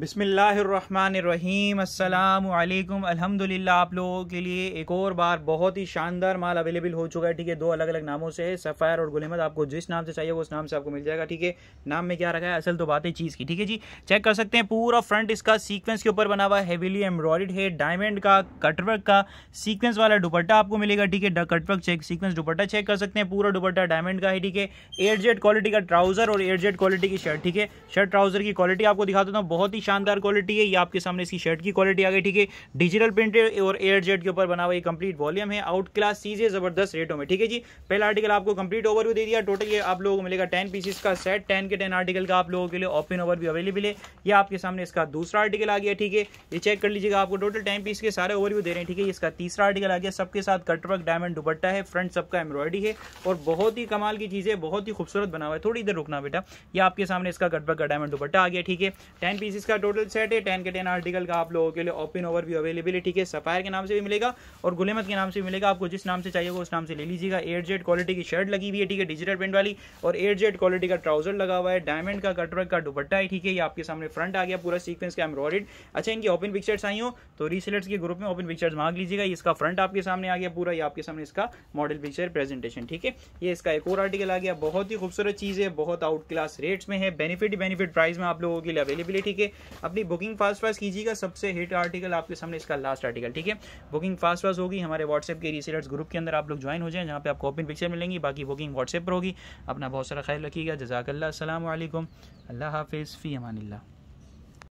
बिसमीम् अल्लाम आप लोगों के लिए एक और बार बहुत ही शानदार माल अवेलेबल हो चुका है ठीक है दो अलग अलग नामों से सफ़ैर सफ़ायर और गुलमद आपको जिस नाम से चाहिए वो उस नाम से आपको मिल जाएगा ठीक है नाम में क्या रखा है असल तो बात है चीज़ की ठीक है जी चेक कर सकते हैं पूरा फ्रंट इसका सीक्वेंस के ऊपर बना हुआ हैविली एम्ब्रॉयड है डायमंड का कटवर्क का सीक्वेंस वाला दुपट्टा आपको मिलेगा ठीक है कटवर्क चेक सीक्वेंस दुपट्टा चेक कर सकते हैं पूरा दुपट्टा डायमंड का है ठीक है एयरजेट क्वालिटी का ट्राउजर और एयरजेट क्वालिटी की शर्ट ठीक है शर्ट ट्राउजर की क्वालिटी आपको दिखा देता हूँ बहुत ही शानदार क्वालिटी है ये आपके सामने इसकी शर्ट की क्वालिटी आ गई ठीक है डिजिटल प्रिंटेड और एयर जेट के ऊपर बना हुआ ये कंप्लीट वॉल्यूम है आउट क्लास चीज़ है जबरदस्त रेटों में ठीक है जी पहला आर्टिकल आपको कंप्लीट ओवर दे दिया टोटल ये आप लोगों को मिलेगा टेन पीसीस का सेट टेन के टेन आर्टिकल का आप लोगों के लिए ओपन ओवर भी अवेलेबल है यह आपके सामने इसका दूसरा आर्टिकल आ गया ठीक है ये चेक कर लीजिएगा आपको टोटल टेन पीस के सारे ओवरव्यू दे रहे हैं ठीक है इसका तीसरा आर्टिकल आ गया सबके साथ कटवर्क डायमंड दुपट्टा है फ्रंट सबका एम्ब्रॉयडरी है और बहुत ही कमाल की चीज़ है बहुत ही खूबसूरत बना हुआ है थोड़ी इधर रुकना बेटा ये आपके सामने इसका कटवर्क का डायमंड दुपट्टा आ गया ठीक है टेन पीसीस इसका टोटल सेट है टेन के टेन आर्टिकल का आप लोगों के लिए ओपन ओवर व्यू ठीक है सफायर के नाम से भी मिलेगा और गुलेमत के नाम से भी मिलेगा आपको जिस नाम से चाहिए वो उस नाम से ले लीजिएगा एयर जेड क्वालिटी की शर्ट लगी हुई है ठीक है डिजिटल प्रिंट वाली और एयर जेड क्वालिटी का ट्राउजर लगा हुआ है डायमंड का कटवर्क का दुपट्टा है ठीक है ये आपके सामने फ्रंट आ गया पूरा सीक्वेंस का एम्ब्रॉडेड अच्छा इनकी ओपन पिक्चर्स आई हो तो रीसेलर्स के ग्रुप में ओपन पिक्चर्स मांग लीजिएगा इसका फ्रंट आपके सामने आ गया पूरा ये आपके सामने इसका मॉडल पिक्चर प्रेजेंटेशन ठीक है ये इसका एक और आर्टिकल आ गया बहुत ही खूबसूरत चीज़ है बहुत आउट क्लास रेट्स में है बेनिफिट बेनिफिट प्राइस में आप लोगों के लिए अवेलेबिलिटी है अपनी बुकिंग फास्ट फास्ट कीजिएगा सबसे हिट आर्टिकल आपके सामने इसका लास्ट आर्टिकल ठीक है बुकिंग फास्ट फास्ट होगी हमारे व्हाट्सएप के रीसेलर्स ग्रुप के अंदर आप लोग ज्वाइन हो जाए जहाँ पे आपको ओपन पिक्चर मिलेंगी बाकी बुकिंग व्हाट्सएप पर होगी अपना बहुत सारा ख्याल रखिएगा जजाकल्ला अल्लाम अल्लाह हाफिज़ फ़ी अमान